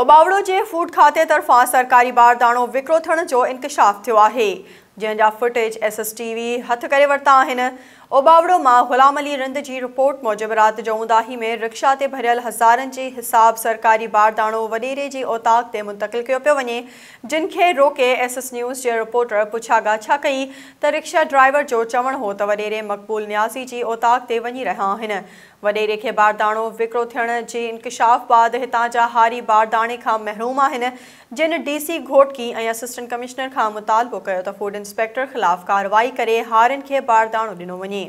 उबावड़ो के फूड खाते तरफा सरकारी बारदाणो विक्रो थियण इंकशाफ थो है जंहिंजा फुटेज एस टी वी हथ करे वरिता आहिनि ओबाबड़ो मां गुलाम अली रिंद जी रिपोर्ट मूजिबि राति जो दाही में रिक्शा ते भरियल हज़ारनि जे हिसाब सरकारी बारदाणो वॾेरे जी औताक ते मुंतकिल कयो पियो वञे जिन खे रोके एसएस न्यूज़ जे रिपोर्टर पुछा पुछागाछा कई त रिक्शा ड्राइवर जो चवण हो त वॾेरे मक़बूल न्यासी जी औताक ते वञी रहिया आहिनि वॾेरे खे बारदाणो विकिणो थियण जे इनकशाफ़ बाद हितां जा हारी बारदाणे खां महरूम आहिनि जिन डीसी घोटकी ऐं असिस्टेंट कमिश्नर खां मुतालबो कयो इंस्पेक्टर खिलाफ़ कार्रवाई करे हारन के बारदाणो दिनों वे